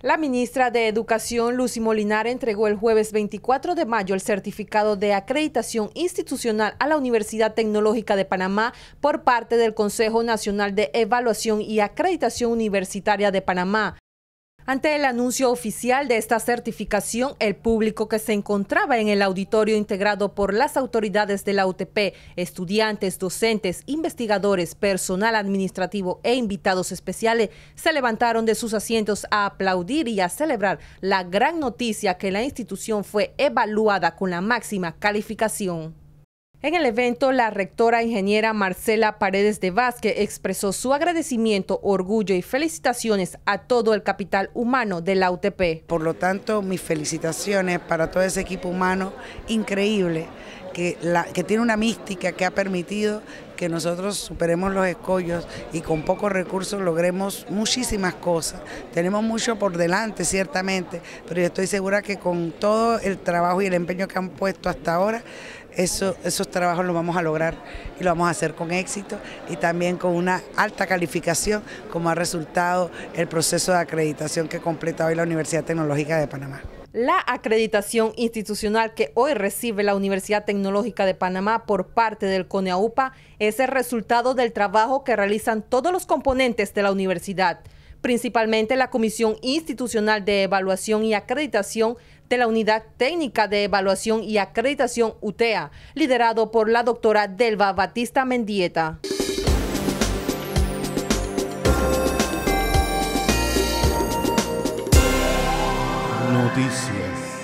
La ministra de Educación, Lucy Molinar, entregó el jueves 24 de mayo el certificado de acreditación institucional a la Universidad Tecnológica de Panamá por parte del Consejo Nacional de Evaluación y Acreditación Universitaria de Panamá. Ante el anuncio oficial de esta certificación, el público que se encontraba en el auditorio integrado por las autoridades de la UTP, estudiantes, docentes, investigadores, personal administrativo e invitados especiales, se levantaron de sus asientos a aplaudir y a celebrar la gran noticia que la institución fue evaluada con la máxima calificación. En el evento, la rectora ingeniera Marcela Paredes de Vázquez expresó su agradecimiento, orgullo y felicitaciones a todo el capital humano de la UTP. Por lo tanto, mis felicitaciones para todo ese equipo humano increíble que, tiene una mística que ha permitido que nosotros superemos los escollos y con pocos recursos logremos muchísimas cosas. Tenemos mucho por delante, ciertamente, pero yo estoy segura que con todo el trabajo y el empeño que han puesto hasta ahora, esos trabajos los vamos a lograr y lo vamos a hacer con éxito y también con una alta calificación, como ha resultado el proceso de acreditación que completa hoy la Universidad Tecnológica de Panamá. La acreditación institucional que hoy recibe la Universidad Tecnológica de Panamá por parte del CONEAUPA es el resultado del trabajo que realizan todos los componentes de la universidad, principalmente la Comisión Institucional de Evaluación y Acreditación de la Unidad Técnica de Evaluación y Acreditación UTEA, liderado por la doctora Delva Batista Mendieta. noticias.